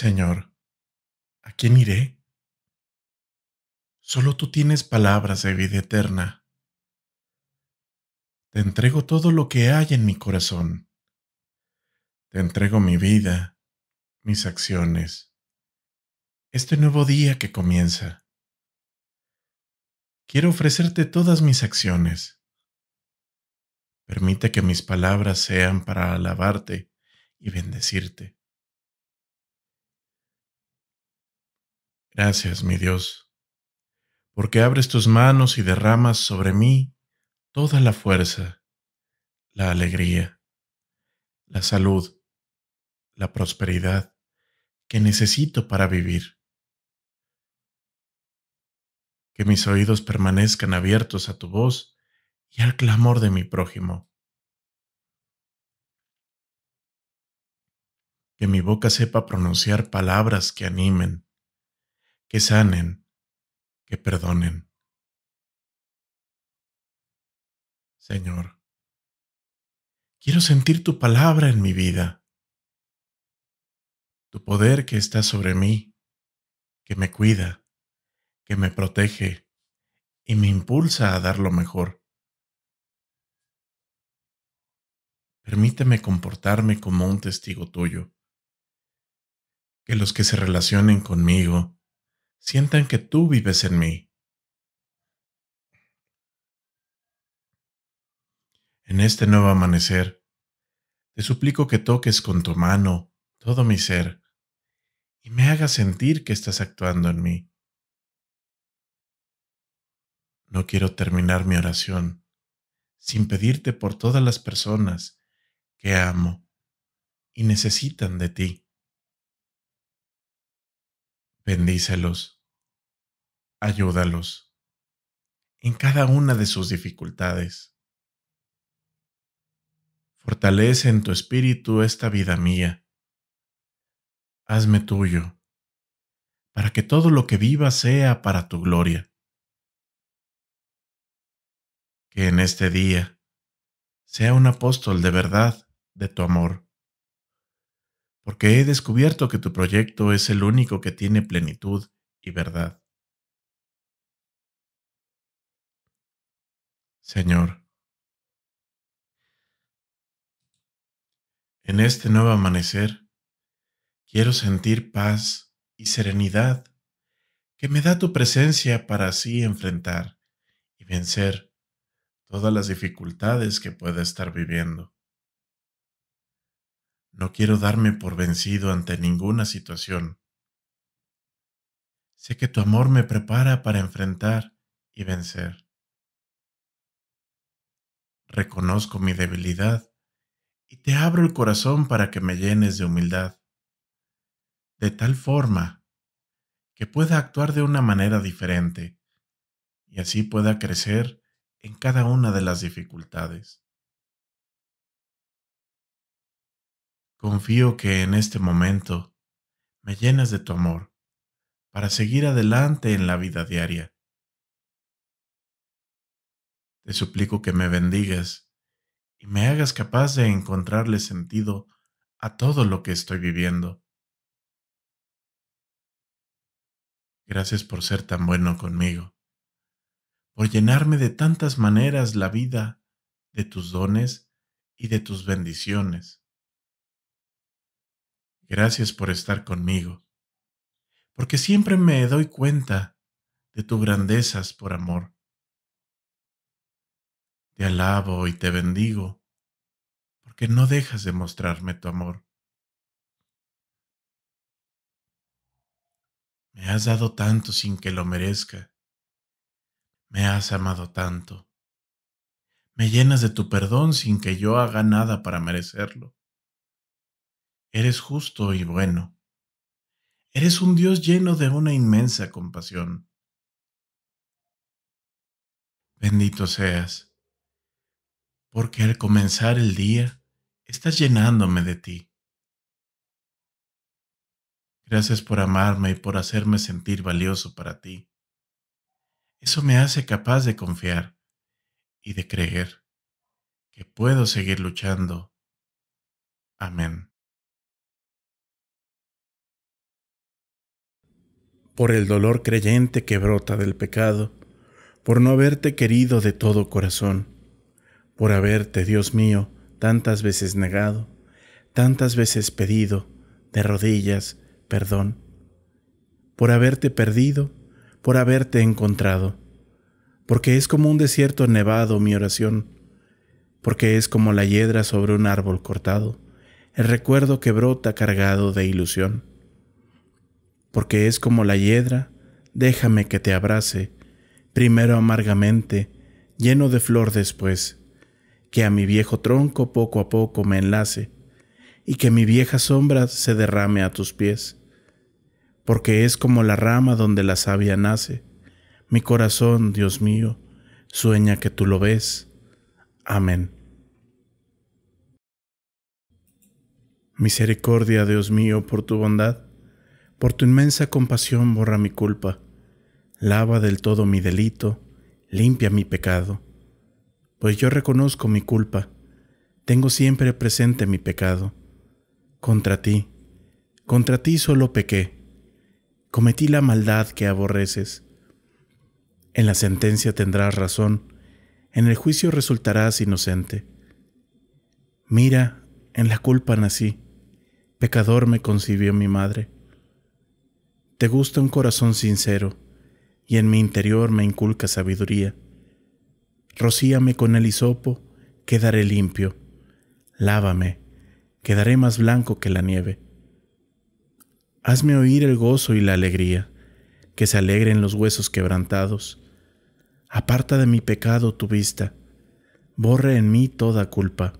Señor, ¿a quién iré? Solo tú tienes palabras de vida eterna. Te entrego todo lo que hay en mi corazón. Te entrego mi vida, mis acciones, este nuevo día que comienza. Quiero ofrecerte todas mis acciones. Permite que mis palabras sean para alabarte y bendecirte. Gracias, mi Dios, porque abres tus manos y derramas sobre mí toda la fuerza, la alegría, la salud, la prosperidad que necesito para vivir. Que mis oídos permanezcan abiertos a tu voz y al clamor de mi prójimo. Que mi boca sepa pronunciar palabras que animen que sanen, que perdonen. Señor, quiero sentir tu palabra en mi vida, tu poder que está sobre mí, que me cuida, que me protege y me impulsa a dar lo mejor. Permíteme comportarme como un testigo tuyo, que los que se relacionen conmigo sientan que tú vives en mí. En este nuevo amanecer, te suplico que toques con tu mano todo mi ser y me hagas sentir que estás actuando en mí. No quiero terminar mi oración sin pedirte por todas las personas que amo y necesitan de ti. Bendícelos, ayúdalos en cada una de sus dificultades. Fortalece en tu espíritu esta vida mía. Hazme tuyo, para que todo lo que viva sea para tu gloria. Que en este día sea un apóstol de verdad de tu amor porque he descubierto que tu proyecto es el único que tiene plenitud y verdad. Señor, en este nuevo amanecer quiero sentir paz y serenidad que me da tu presencia para así enfrentar y vencer todas las dificultades que pueda estar viviendo. No quiero darme por vencido ante ninguna situación. Sé que tu amor me prepara para enfrentar y vencer. Reconozco mi debilidad y te abro el corazón para que me llenes de humildad, de tal forma que pueda actuar de una manera diferente y así pueda crecer en cada una de las dificultades. Confío que en este momento me llenas de tu amor para seguir adelante en la vida diaria. Te suplico que me bendigas y me hagas capaz de encontrarle sentido a todo lo que estoy viviendo. Gracias por ser tan bueno conmigo, por llenarme de tantas maneras la vida de tus dones y de tus bendiciones. Gracias por estar conmigo, porque siempre me doy cuenta de tus grandezas por amor. Te alabo y te bendigo, porque no dejas de mostrarme tu amor. Me has dado tanto sin que lo merezca. Me has amado tanto. Me llenas de tu perdón sin que yo haga nada para merecerlo. Eres justo y bueno. Eres un Dios lleno de una inmensa compasión. Bendito seas, porque al comenzar el día estás llenándome de ti. Gracias por amarme y por hacerme sentir valioso para ti. Eso me hace capaz de confiar y de creer que puedo seguir luchando. Amén. por el dolor creyente que brota del pecado, por no haberte querido de todo corazón, por haberte, Dios mío, tantas veces negado, tantas veces pedido, de rodillas, perdón, por haberte perdido, por haberte encontrado, porque es como un desierto nevado mi oración, porque es como la hiedra sobre un árbol cortado, el recuerdo que brota cargado de ilusión porque es como la hiedra, déjame que te abrace, primero amargamente, lleno de flor después, que a mi viejo tronco poco a poco me enlace, y que mi vieja sombra se derrame a tus pies, porque es como la rama donde la savia nace, mi corazón, Dios mío, sueña que tú lo ves. Amén. Misericordia, Dios mío, por tu bondad por tu inmensa compasión borra mi culpa, lava del todo mi delito, limpia mi pecado. Pues yo reconozco mi culpa, tengo siempre presente mi pecado. Contra ti, contra ti solo pequé, cometí la maldad que aborreces. En la sentencia tendrás razón, en el juicio resultarás inocente. Mira, en la culpa nací, pecador me concibió mi madre. Te gusta un corazón sincero, y en mi interior me inculca sabiduría. Rocíame con el hisopo, quedaré limpio. Lávame, quedaré más blanco que la nieve. Hazme oír el gozo y la alegría, que se alegren los huesos quebrantados. Aparta de mi pecado tu vista, borre en mí toda culpa.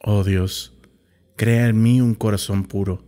Oh Dios, crea en mí un corazón puro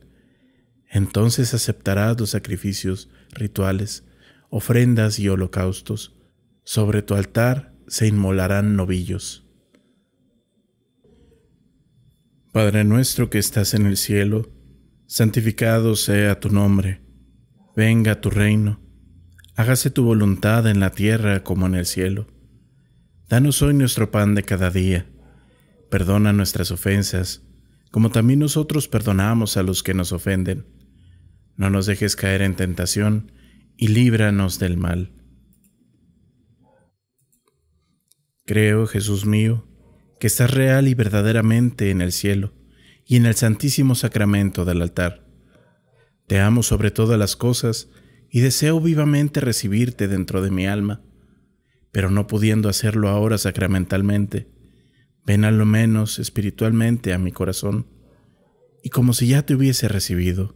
Entonces aceptarás los sacrificios, rituales, ofrendas y holocaustos. Sobre tu altar se inmolarán novillos. Padre nuestro que estás en el cielo, santificado sea tu nombre. Venga tu reino. Hágase tu voluntad en la tierra como en el cielo. Danos hoy nuestro pan de cada día. Perdona nuestras ofensas, como también nosotros perdonamos a los que nos ofenden no nos dejes caer en tentación y líbranos del mal. Creo, Jesús mío, que estás real y verdaderamente en el cielo y en el santísimo sacramento del altar. Te amo sobre todas las cosas y deseo vivamente recibirte dentro de mi alma, pero no pudiendo hacerlo ahora sacramentalmente, ven a lo menos espiritualmente a mi corazón, y como si ya te hubiese recibido,